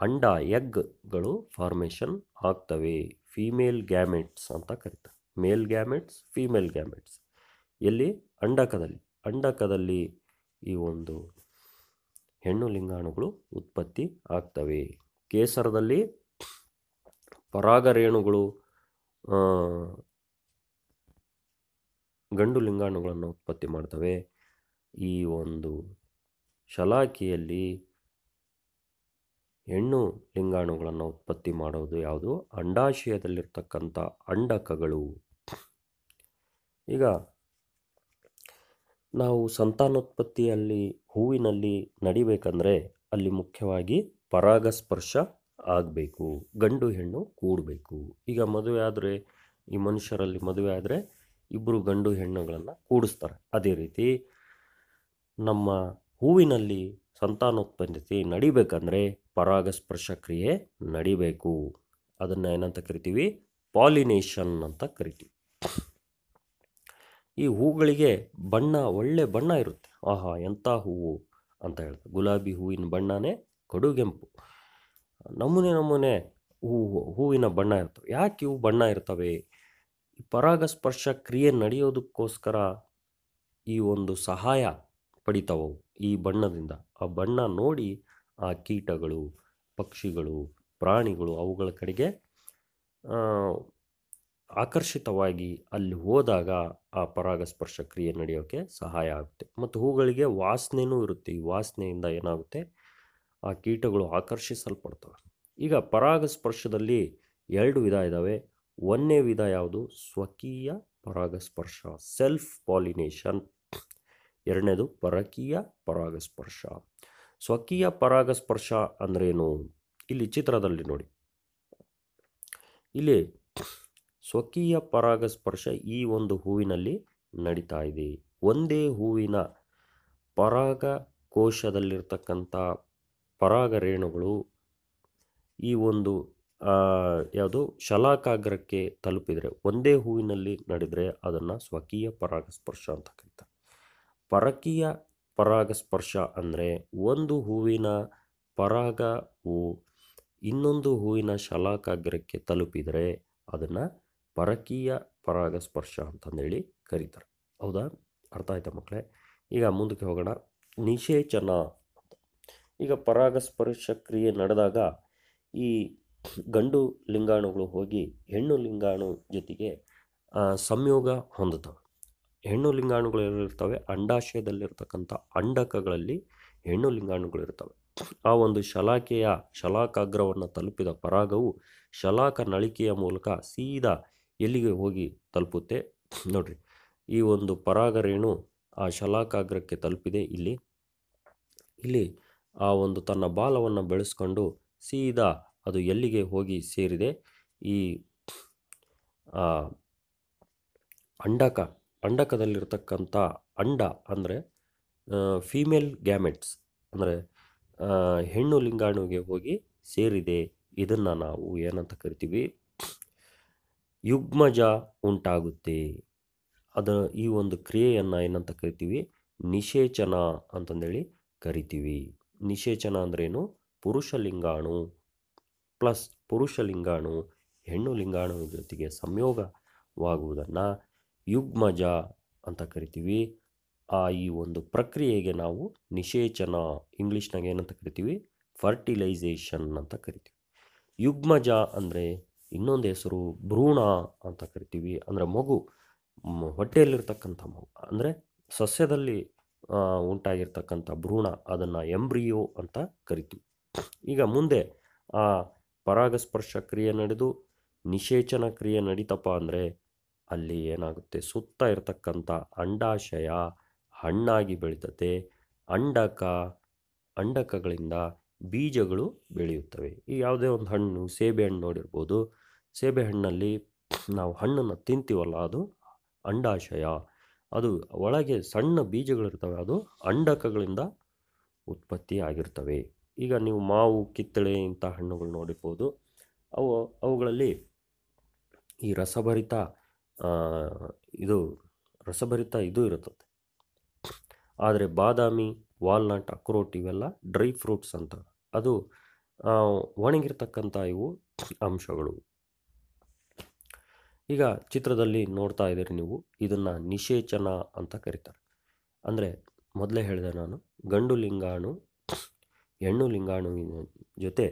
ಅಂಡ ಎಗ್ಗಳು ಫಾರ್ಮೇಷನ್ ಆಗ್ತವೆ ಫೀಮೇಲ್ ಗ್ಯಾಮೆಟ್ಸ್ ಅಂತ ಕರೀತಾರೆ ಮೇಲ್ ಗ್ಯಾಮೆಟ್ಸ್ ಫೀಮೇಲ್ ಗ್ಯಾಮೆಟ್ಸ್ ಎಲ್ಲಿ ಅಂಡಕದಲ್ಲಿ ಅಂಡಕದಲ್ಲಿ ಈ ಒಂದು ಹೆಣ್ಣು ಲಿಂಗಾಣುಗಳು ಉತ್ಪತ್ತಿ ಆಗ್ತವೆ ಕೇಸರದಲ್ಲಿ ಪರಾಗರೇಣುಗಳು ಗಂಡು ಲಿಂಗಾಣುಗಳನ್ನು ಉತ್ಪತ್ತಿ ಮಾಡ್ತವೆ ಈ ಒಂದು ಶಲಾಖಿಯಲ್ಲಿ ಹೆಣ್ಣು ಲಿಂಗಾಣುಗಳನ್ನು ಉತ್ಪತ್ತಿ ಮಾಡೋದು ಯಾವುದು ಅಂಡಾಶಯದಲ್ಲಿರ್ತಕ್ಕಂಥ ಅಂಡಕಗಳು ಈಗ ನಾವು ಸಂತಾನೋತ್ಪತ್ತಿಯಲ್ಲಿ ಹೂವಿನಲ್ಲಿ ನಡಿಬೇಕಂದ್ರೆ ಅಲ್ಲಿ ಮುಖ್ಯವಾಗಿ ಪರಾಗಸ್ಪರ್ಶ ಆಗಬೇಕು ಗಂಡು ಹೆಣ್ಣು ಕೂಡಬೇಕು ಈಗ ಮದುವೆ ಆದರೆ ಈ ಮನುಷ್ಯರಲ್ಲಿ ಮದುವೆ ಆದರೆ ಇಬ್ಬರು ಗಂಡು ಹೆಣ್ಣುಗಳನ್ನು ಕೂಡಿಸ್ತಾರೆ ಅದೇ ರೀತಿ ನಮ್ಮ ಹೂವಿನಲ್ಲಿ ಸಂತಾನೋತ್ಪತ್ತಿ ನಡಿಬೇಕಂದ್ರೆ ಪರಾಗಸ್ಪರ್ಶ ಕ್ರಿಯೆ ನಡಿಬೇಕು ಅದನ್ನು ಏನಂತ ಕರಿತೀವಿ ಪಾಲಿನೇಷನ್ ಅಂತ ಕರಿತೀವಿ ಈ ಹೂಗಳಿಗೆ ಬಣ್ಣ ಒಳ್ಳೆ ಬಣ್ಣ ಇರುತ್ತೆ ಆಹಾ ಎಂಥ ಹೂವು ಅಂತ ಹೇಳ್ತಾರೆ ಗುಲಾಬಿ ಹೂವಿನ ಬಣ್ಣನೇ ಕಡುಗೆಂಪು ನಮೂನೆ ನಮೂನೆ ಹೂವು ಹೂವಿನ ಬಣ್ಣ ಇರ್ತವೆ ಯಾಕೆ ಇವು ಬಣ್ಣ ಇರ್ತವೆ ಪರಾಗಸ್ಪರ್ಶ ಕ್ರಿಯೆ ನಡೆಯೋದಕ್ಕೋಸ್ಕರ ಈ ಒಂದು ಸಹಾಯ ಪಡಿತವವು ಈ ಬಣ್ಣದಿಂದ ಆ ಬಣ್ಣ ನೋಡಿ ಆ ಕೀಟಗಳು ಪಕ್ಷಿಗಳು ಪ್ರಾಣಿಗಳು ಅವುಗಳ ಕಡೆಗೆ ಆಕರ್ಷಿತವಾಗಿ ಅಲ್ಲಿ ಹೋದಾಗ ಆ ಪರಾಗಸ್ಪರ್ಶ ಕ್ರಿಯೆ ನಡೆಯೋಕ್ಕೆ ಸಹಾಯ ಆಗುತ್ತೆ ಮತ್ತು ಹೂಗಳಿಗೆ ವಾಸನೆಯೂ ಇರುತ್ತೆ ಈ ವಾಸನೆಯಿಂದ ಏನಾಗುತ್ತೆ ಆ ಕೀಟಗಳು ಆಕರ್ಷಿಸಲ್ಪಡ್ತವೆ ಈಗ ಪರಾಗಸ್ಪರ್ಶದಲ್ಲಿ ಎರಡು ವಿಧ ಇದ್ದಾವೆ ಒಂದನೇ ವಿಧ ಯಾವುದು ಸ್ವಕೀಯ ಪರಾಗಸ್ಪರ್ಶ ಸೆಲ್ಫ್ ಪಾಲಿನೇಷನ್ ಎರಡನೇದು ಪರಕೀಯ ಪರಾಗಸ್ಪರ್ಶ ಸ್ವಕೀಯ ಪರಾಗಸ್ಪರ್ಶ ಅಂದ್ರೇನು ಇಲ್ಲಿ ಚಿತ್ರದಲ್ಲಿ ನೋಡಿ ಇಲ್ಲಿ ಸ್ವಕೀಯ ಪರಾಗಸ್ಪರ್ಶ ಈ ಒಂದು ಹೂವಿನಲ್ಲಿ ನಡೀತಾ ಇದೆ ಒಂದೇ ಹೂವಿನ ಪರಾಗ ಕೋಶದಲ್ಲಿರ್ತಕ್ಕಂಥ ಪರಾಗ ರೇಣುಗಳು ಈ ಒಂದು ಯಾವುದು ಶಲಾಕಾಗ್ರಕ್ಕೆ ತಲುಪಿದರೆ ಒಂದೇ ಹೂವಿನಲ್ಲಿ ನಡೆದರೆ ಅದನ್ನು ಸ್ವಕೀಯ ಪರಾಗಸ್ಪರ್ಶ ಅಂತ ಕರೀತಾರೆ ಪರಕೀಯ ಪರಾಗಸ್ಪರ್ಶ ಅಂದರೆ ಒಂದು ಹೂವಿನ ಪರಾಗವು ಇನ್ನೊಂದು ಹೂವಿನ ಶಲಾಕಾಗ್ರಕ್ಕೆ ತಲುಪಿದರೆ ಅದನ್ನು ಪರಕೀಯ ಪರಾಗಸ್ಪರ್ಶ ಅಂತಂದೇಳಿ ಕರೀತಾರೆ ಹೌದಾ ಅರ್ಥ ಆಯ್ತಾ ಮಕ್ಕಳೇ ಈಗ ಮುಂದಕ್ಕೆ ಹೋಗೋಣ ನಿಷೇಚನ ಈಗ ಪರಾಗಸ್ಪರ್ಶ ಕ್ರಿಯೆ ನಡೆದಾಗ ಈ ಗಂಡು ಲಿಂಗಾಣುಗಳು ಹೋಗಿ ಹೆಣ್ಣು ಲಿಂಗಾಣು ಜೊತೆಗೆ ಸಂಯೋಗ ಹೊಂದುತ್ತವೆ ಹೆಣ್ಣು ಲಿಂಗಾಣುಗಳು ಏನಿರ್ತವೆ ಅಂಡಾಶಯದಲ್ಲಿರ್ತಕ್ಕಂಥ ಅಂಡಕಗಳಲ್ಲಿ ಹೆಣ್ಣು ಲಿಂಗಾಣುಗಳಿರ್ತವೆ ಆ ಒಂದು ಶಲಾಕೆಯ ಶಲಾಕಾಗ್ರವನ್ನು ತಲುಪಿದ ಪರಾಗವು ಶಲಾಕ ನಳಿಕೆಯ ಮೂಲಕ ಸೀದಾ ಎಲ್ಲಿಗೆ ಹೋಗಿ ತಲುಪುತ್ತೆ ನೋಡ್ರಿ ಈ ಒಂದು ಪರಾಗರೇಣು ಆ ಶಲಾಕಾಗ್ರಕ್ಕೆ ತಲುಪಿದೆ ಇಲ್ಲಿ ಇಲ್ಲಿ ಆ ಒಂದು ತನ್ನ ಬಾಲವನ್ನು ಬೆಳೆಸ್ಕೊಂಡು ಸೀದಾ ಅದು ಎಲ್ಲಿಗೆ ಹೋಗಿ ಸೇರಿದೆ ಈ ಅಂಡಕ ಅಂಡಕದಲ್ಲಿರ್ತಕ್ಕಂಥ ಅಂಡ ಅಂದರೆ ಫೀಮೇಲ್ ಗ್ಯಾಮೆಟ್ಸ್ ಅಂದರೆ ಹೆಣ್ಣು ಲಿಂಗಾಣುವಿಗೆ ಹೋಗಿ ಸೇರಿದೆ ಇದನ್ನು ನಾವು ಏನಂತ ಕರಿತೀವಿ ಯುಗ್ಮಜ ಉಂಟಾಗುತ್ತೆ ಅದ ಈ ಒಂದು ಕ್ರಿಯೆಯನ್ನು ಏನಂತ ಕರಿತೀವಿ ನಿಷೇಚನ ಅಂತಂದೇಳಿ ಕರಿತೀವಿ ನಿಷೇಚನ ಅಂದ್ರೇನು ಪುರುಷ ಲಿಂಗಾಣು ಪ್ಲಸ್ ಪುರುಷ ಲಿಂಗಾಣು ಹೆಣ್ಣು ಲಿಂಗಾಣು ಜೊತೆಗೆ ಸಂಯೋಗವಾಗುವುದನ್ನು ಯುಗ್ಮಜ ಅಂತ ಕರಿತೀವಿ ಆ ಈ ಒಂದು ಪ್ರಕ್ರಿಯೆಗೆ ನಾವು ನಿಷೇಚನ ಇಂಗ್ಲೀಷ್ನಾಗ ಏನಂತ ಕರಿತೀವಿ ಫರ್ಟಿಲೈಸೇಷನ್ ಅಂತ ಕರಿತೀವಿ ಯುಗ್ಮಜ ಅಂದರೆ ಇನ್ನೊಂದು ಹೆಸರು ಭ್ರೂಣ ಅಂತ ಕರಿತೀವಿ ಅಂದರೆ ಮಗು ಹೊಟ್ಟೆಯಲ್ಲಿರ್ತಕ್ಕಂಥ ಮಗು ಅಂದರೆ ಸಸ್ಯದಲ್ಲಿ ಉಂಟಾಗಿರ್ತಕ್ಕಂಥ ಭ್ರೂಣ ಅದನ್ನು ಎಂಬ್ರಿಯೋ ಅಂತ ಕರಿತೀವಿ ಈಗ ಮುಂದೆ ಆ ಪರಾಗಸ್ಪರ್ಶ ಕ್ರಿಯೆ ನಡೆದು ನಿಷೇಚನ ಕ್ರಿಯೆ ನಡೀತಪ್ಪ ಅಂದರೆ ಅಲ್ಲಿ ಏನಾಗುತ್ತೆ ಸುತ್ತ ಇರತಕ್ಕಂಥ ಅಂಡಾಶಯ ಹಣ್ಣಾಗಿ ಬೆಳೀತದೆ ಅಂಡಕ ಅಂಡಕಗಳಿಂದ ಬೀಜಗಳು ಬೆಳೆಯುತ್ತವೆ ಈ ಯಾವುದೇ ಒಂದು ಹಣ್ಣು ಸೇಬೆ ಹಣ್ಣು ನೋಡಿರ್ಬೋದು ಸೇಬೆ ಹಣ್ಣಲ್ಲಿ ನಾವು ಹಣ್ಣನ್ನು ತಿಂತೀವಲ್ಲ ಅದು ಅಂಡಾಶಯ ಅದು ಒಳಗೆ ಸಣ್ಣ ಬೀಜಗಳಿರ್ತವೆ ಅದು ಅಂಡಕಗಳಿಂದ ಉತ್ಪತ್ತಿ ಆಗಿರ್ತವೆ ಈಗ ನೀವು ಮಾವು ಕಿತ್ತಳೆ ಇಂಥ ಹಣ್ಣುಗಳು ನೋಡಿರ್ಬೋದು ಅವು ಅವುಗಳಲ್ಲಿ ಈ ರಸಭರಿತ ಇದು ರಸಭರಿತ ಇದು ಇರುತ್ತದೆ ಆದರೆ ಬಾದಾಮಿ ವಾಲ್ನಟ್ ಅಕ್ರೋಟ್ ಇವೆಲ್ಲ ಡ್ರೈ ಫ್ರೂಟ್ಸ್ ಅಂತ ಅದು ಒಣಗಿರ್ತಕ್ಕಂಥ ಇವು ಅಂಶಗಳು ಈಗ ಚಿತ್ರದಲ್ಲಿ ನೋಡ್ತಾ ಇದ್ದೀರಿ ನೀವು ಇದನ್ನು ನಿಷೇಚನ ಅಂತ ಕರೀತಾರೆ ಅಂದರೆ ಮೊದಲೇ ಹೇಳಿದೆ ನಾನು ಗಂಡು ಲಿಂಗಾಣು ಹೆಣ್ಣು ಲಿಂಗಾಣುವಿನ ಜೊತೆ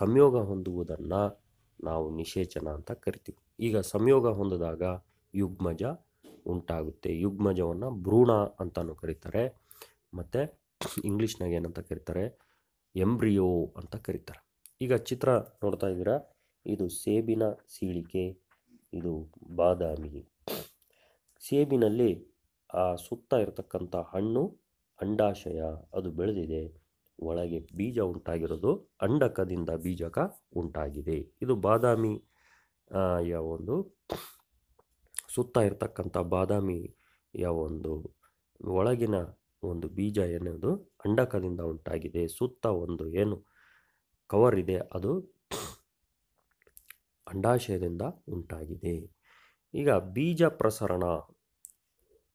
ಸಂಯೋಗ ಹೊಂದುವುದನ್ನು ನಾವು ನಿಷೇಚನ ಅಂತ ಕರಿತೀವಿ ಈಗ ಸಂಯೋಗ ಹೊಂದಿದಾಗ ಯುಗ್ಮಜ ಉಂಟಾಗುತ್ತೆ ಯುಗ್ಮಜವನ್ನು ಭ್ರೂಣ ಅಂತಲೂ ಕರೀತಾರೆ ಮತ್ತು ಇಂಗ್ಲೀಷ್ನಾಗ ಏನಂತ ಕರೀತಾರೆ ಎಂಬ್ರಿಯೋ ಅಂತ ಕರೀತಾರೆ ಈಗ ಚಿತ್ರ ನೋಡ್ತಾ ಇದ್ದೀರಾ ಇದು ಸೇಬಿನ ಸೀಳಿಕೆ ಇದು ಬಾದಾಮಿ ಸೇಬಿನಲ್ಲಿ ಆ ಸುತ್ತ ಇರತಕ್ಕಂಥ ಹಣ್ಣು ಅಂಡಾಶಯ ಅದು ಬೆಳೆದಿದೆ ಒಳಗೆ ಬೀಜ ಉಂಟಾಗಿರೋದು ಅಂಡಕದಿಂದ ಬೀಜಕ ಉಂಟಾಗಿದೆ ಇದು ಬಾದಾಮಿ ಯ ಒಂದು ಸುತ್ತ ಇರತಕ್ಕಂಥ ಬಾದಾಮಿ ಒಂದು ಒಳಗಿನ ಒಂದು ಬೀಜ ಏನೋದು ಅಂಡಕದಿಂದ ಉಂಟಾಗಿದೆ ಸುತ್ತ ಒಂದು ಏನು ಕವರ್ ಇದೆ ಅದು ಅಂಡಾಶಯದಿಂದ ಉಂಟಾಗಿದೆ ಈಗ ಬೀಜ ಪ್ರಸರಣ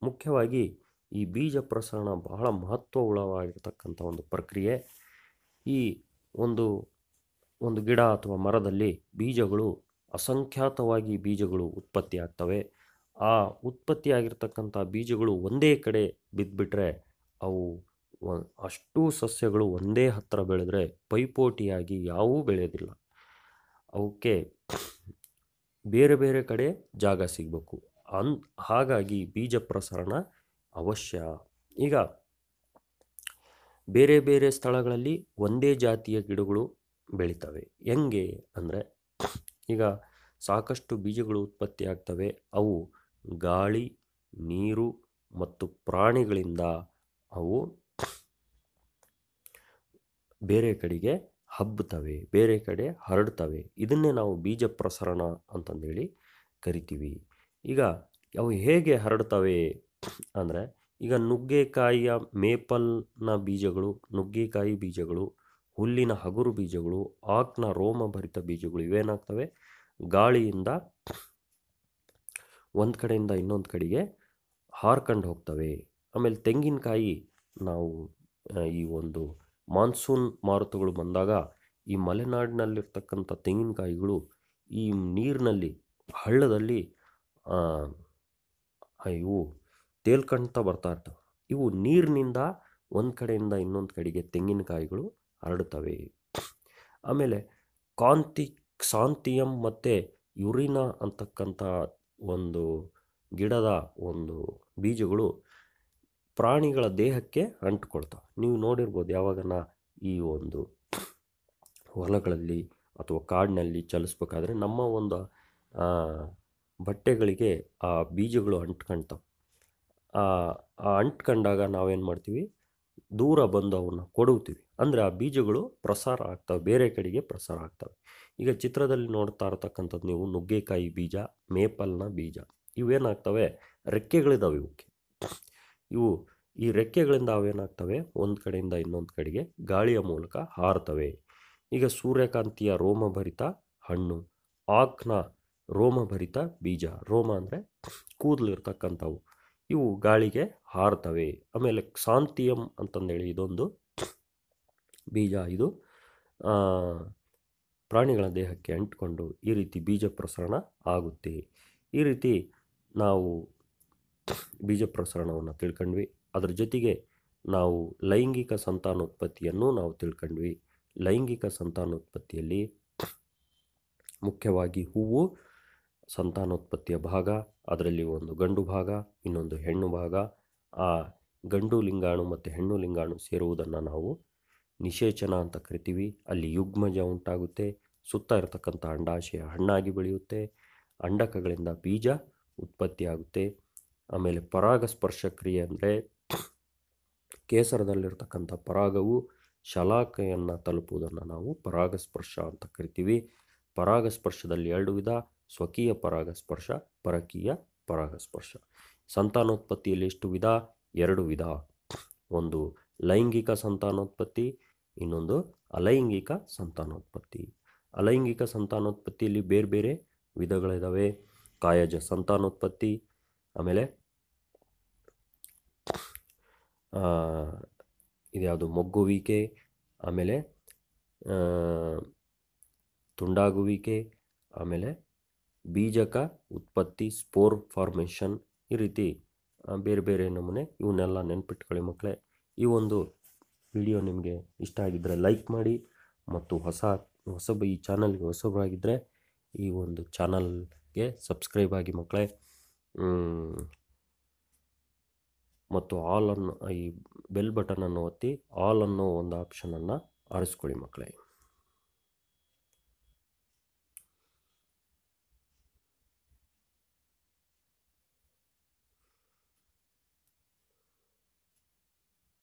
ಮುಖ್ಯವಾಗಿ ಈ ಬೀಜ ಪ್ರಸರಣ ಬಹಳ ಮಹತ್ವವುಳ್ಳವಾಗಿರ್ತಕ್ಕಂಥ ಒಂದು ಪ್ರಕ್ರಿಯೆ ಈ ಒಂದು ಒಂದು ಗಿಡ ಅಥವಾ ಮರದಲ್ಲಿ ಬೀಜಗಳು ಅಸಂಖ್ಯಾತವಾಗಿ ಬೀಜಗಳು ಉತ್ಪತ್ತಿ ಆಗ್ತವೆ ಆ ಉತ್ಪತ್ತಿಯಾಗಿರ್ತಕ್ಕಂಥ ಬೀಜಗಳು ಒಂದೇ ಕಡೆ ಬಿದ್ದುಬಿಟ್ರೆ ಅವು ಅಷ್ಟು ಸಸ್ಯಗಳು ಒಂದೇ ಹತ್ತಿರ ಬೆಳೆದರೆ ಪೈಪೋಟಿಯಾಗಿ ಯಾವೂ ಬೆಳೆಯೋದಿಲ್ಲ ಅವಕ್ಕೆ ಬೇರೆ ಬೇರೆ ಕಡೆ ಜಾಗ ಸಿಗಬೇಕು ಅನ್ ಹಾಗಾಗಿ ಬೀಜ ಪ್ರಸರಣ ಅವಶ್ಯ ಈಗ ಬೇರೆ ಬೇರೆ ಸ್ಥಳಗಳಲ್ಲಿ ಒಂದೇ ಜಾತಿಯ ಗಿಡಗಳು ಬೆಳಿತವೆ ಹೆಂಗೆ ಅಂದರೆ ಈಗ ಸಾಕಷ್ಟು ಬೀಜಗಳು ಉತ್ಪತ್ತಿ ಆಗ್ತವೆ ಅವು ಗಾಳಿ ನೀರು ಮತ್ತು ಪ್ರಾಣಿಗಳಿಂದ ಅವು ಬೇರೆ ಕಡೆಗೆ ಹಬ್ಬುತ್ತವೆ ಬೇರೆ ಕಡೆ ಹರಡ್ತವೆ ಇದನ್ನೇ ನಾವು ಬೀಜ ಪ್ರಸರಣ ಅಂತಂದೇಳಿ ಕರಿತೀವಿ ಈಗ ಅವು ಹೇಗೆ ಹರಡ್ತವೆ ಅಂದರೆ ಈಗ ನುಗ್ಗೆಕಾಯಿಯ ಮೇಪಲ್ನ ಬೀಜಗಳು ನುಗ್ಗೆಕಾಯಿ ಬೀಜಗಳು ಹುಲ್ಲಿನ ಹಗುರು ಬೀಜಗಳು ಆಕ್ನ ರೋಮಭರಿತ ಬೀಜಗಳು ಇವೇನಾಗ್ತವೆ ಗಾಳಿಯಿಂದ ಒಂದು ಕಡೆಯಿಂದ ಇನ್ನೊಂದು ಕಡೆಗೆ ಹಾರ್ಕೊಂಡು ಹೋಗ್ತವೆ ಆಮೇಲೆ ತೆಂಗಿನಕಾಯಿ ನಾವು ಈ ಒಂದು ಮಾನ್ಸೂನ್ ಮಾರುತಗಳು ಬಂದಾಗ ಈ ಮಲೆನಾಡಿನಲ್ಲಿರ್ತಕ್ಕಂಥ ತೆಂಗಿನಕಾಯಿಗಳು ಈ ನೀರಿನಲ್ಲಿ ಹಳ್ಳದಲ್ಲಿ ಇವು ತೇಲ್ಕಂತ ಬರ್ತಾ ಇರ್ತವೆ ಇವು ನೀರಿನಿಂದ ಒಂದು ಕಡೆಯಿಂದ ಇನ್ನೊಂದು ಕಡೆಗೆ ತೆಂಗಿನಕಾಯಿಗಳು ಹರಡುತ್ತವೆ ಆಮೇಲೆ ಕಾಂತಿ ಕ್ಸಾಂತಿಯಂ ಮತ್ತು ಯುರಿನ ಅಂತಕ್ಕಂಥ ಒಂದು ಗಿಡದ ಒಂದು ಬೀಜಗಳು ಪ್ರಾಣಿಗಳ ದೇಹಕ್ಕೆ ಅಂಟ್ಕೊಳ್ತಾವೆ ನೀವು ನೋಡಿರ್ಬೋದು ಯಾವಾಗನ ಈ ಒಂದು ಹೊಲಗಳಲ್ಲಿ ಅಥವಾ ಕಾಡಿನಲ್ಲಿ ಚಲಿಸ್ಬೇಕಾದ್ರೆ ನಮ್ಮ ಒಂದು ಬಟ್ಟೆಗಳಿಗೆ ಆ ಬೀಜಗಳು ಅಂಟ್ಕೊಳ್ತಾವೆ ಅಂಟ್ಕೊಂಡಾಗ ನಾವೇನು ಮಾಡ್ತೀವಿ ದೂರ ಬಂದು ಅವನ್ನ ಕೊಡುತ್ತೀವಿ ಅಂದರೆ ಆ ಬೀಜಗಳು ಪ್ರಸಾರ ಆಗ್ತವೆ ಬೇರೆ ಕಡೆಗೆ ಪ್ರಸಾರ ಆಗ್ತವೆ ಈಗ ಚಿತ್ರದಲ್ಲಿ ನೋಡ್ತಾ ಇರತಕ್ಕಂಥದ್ದು ನೀವು ನುಗ್ಗೆಕಾಯಿ ಬೀಜ ಮೇಪಲ್ನ ಬೀಜ ಇವೇನಾಗ್ತವೆ ರೆಕ್ಕೆಗಳಿದಾವೆ ಇವಕ್ಕೆ ಇವು ಈ ರೆಕ್ಕೆಗಳಿಂದ ಅವೇನಾಗ್ತವೆ ಒಂದು ಕಡೆಯಿಂದ ಇನ್ನೊಂದು ಕಡೆಗೆ ಗಾಳಿಯ ಮೂಲಕ ಹಾರತವೆ ಈಗ ಸೂರ್ಯಕಾಂತಿಯ ರೋಮಭರಿತ ಹಣ್ಣು ಆಕ್ನ ರೋಮಭರಿತ ಬೀಜ ರೋಮ ಅಂದರೆ ಇರ್ತಕ್ಕಂಥವು ಇವು ಗಾಳಿಗೆ ಹಾರ್ತವೆ ಆಮೇಲೆ ಕ್ಸಾಂತಿಯಂ ಅಂತಂದೇಳಿ ಇದೊಂದು ಬೀಜ ಇದು ಪ್ರಾಣಿಗಳ ದೇಹಕ್ಕೆ ಅಂಟಿಕೊಂಡು ಈ ರೀತಿ ಬೀಜ ಪ್ರಸರಣ ಆಗುತ್ತೆ ಈ ರೀತಿ ನಾವು ಬೀಜ ಪ್ರಸರಣವನ್ನು ತಿಳ್ಕೊಂಡ್ವಿ ಅದರ ಜೊತೆಗೆ ನಾವು ಲೈಂಗಿಕ ಸಂತಾನೋತ್ಪತ್ತಿಯನ್ನು ನಾವು ತಿಳ್ಕೊಂಡ್ವಿ ಲೈಂಗಿಕ ಸಂತಾನೋತ್ಪತ್ತಿಯಲ್ಲಿ ಮುಖ್ಯವಾಗಿ ಹೂವು ಸಂತಾನೋತ್ಪತ್ತಿಯ ಭಾಗ ಅದರಲ್ಲಿ ಒಂದು ಗಂಡು ಭಾಗ ಇನ್ನೊಂದು ಹೆಣ್ಣು ಭಾಗ ಆ ಗಂಡು ಲಿಂಗಾಣು ಮತ್ತು ಹೆಣ್ಣು ಲಿಂಗಾಣು ಸೇರುವುದನ್ನು ನಾವು ನಿಷೇಚನ ಅಂತ ಕರಿತೀವಿ ಅಲ್ಲಿ ಯುಗ್ಮಜ ಉಂಟಾಗುತ್ತೆ ಸುತ್ತ ಇರತಕ್ಕಂಥ ಅಂಡಾಶಯ ಹಣ್ಣಾಗಿ ಬೆಳೆಯುತ್ತೆ ಅಂಡಕಗಳಿಂದ ಬೀಜ ಉತ್ಪತ್ತಿಯಾಗುತ್ತೆ ಆಮೇಲೆ ಪರಾಗಸ್ಪರ್ಶ ಕ್ರಿಯೆ ಅಂದರೆ ಕೇಸರದಲ್ಲಿರ್ತಕ್ಕಂಥ ಪರಾಗವು ಶಲಾಕೆಯನ್ನು ತಲುಪುವುದನ್ನು ನಾವು ಪರಾಗಸ್ಪರ್ಶ ಅಂತ ಕರಿತೀವಿ ಪರಾಗಸ್ಪರ್ಶದಲ್ಲಿ ಎರಡು ವಿಧ ಸ್ವಕೀಯ ಪರಾಗಸ್ಪರ್ಶ ಪರಕೀಯ ಪರಾಗಸ್ಪರ್ಶ ಸಂತಾನೋತ್ಪತ್ತಿಯಲ್ಲಿ ಎಷ್ಟು ವಿಧ ಎರಡು ವಿಧ ಒಂದು ಲೈಂಗಿಕ ಸಂತಾನೋತ್ಪತ್ತಿ ಇನ್ನೊಂದು ಅಲೈಂಗಿಕ ಸಂತಾನೋತ್ಪತ್ತಿ ಅಲೈಂಗಿಕ ಸಂತಾನೋತ್ಪತ್ತಿಯಲ್ಲಿ ಬೇರೆ ಬೇರೆ ವಿಧಗಳಿದ್ದಾವೆ ಕಾಯಜ ಸಂತಾನೋತ್ಪತ್ತಿ ಆಮೇಲೆ ಇದ್ಯಾವುದು ಮೊಗ್ಗುವಿಕೆ ಆಮೇಲೆ ತುಂಡಾಗುವಿಕೆ ಆಮೇಲೆ ಬೀಜಕ ಉತ್ಪತ್ತಿ ಸ್ಪೋರ್ ಫಾರ್ಮೇಷನ್ ಈ ರೀತಿ ಬೇರೆ ಬೇರೆ ನಮೂನೆ ಇವನ್ನೆಲ್ಲ ನೆನ್ಪಿಟ್ಕೊಳ್ಳಿ ಮಕ್ಕಳೇ ಈ ಒಂದು ವಿಡಿಯೋ ನಿಮಗೆ ಇಷ್ಟ ಆಗಿದ್ದರೆ ಲೈಕ್ ಮಾಡಿ ಮತ್ತು ಹೊಸ ಹೊಸಬ ಈ ಚಾನಲ್ಗೆ ಹೊಸಬರಾಗಿದ್ದರೆ ಈ ಒಂದು ಚಾನಲ್ಗೆ ಸಬ್ಸ್ಕ್ರೈಬ್ ಆಗಿ ಮಕ್ಕಳೇ ಮತ್ತು ಆಲ್ ಈ ಬೆಲ್ ಬಟನನ್ನು ಒತ್ತಿ ಆಲ್ ಅನ್ನೋ ಒಂದು ಆಪ್ಷನನ್ನು ಆರಿಸ್ಕೊಳ್ಳಿ ಮಕ್ಕಳೇ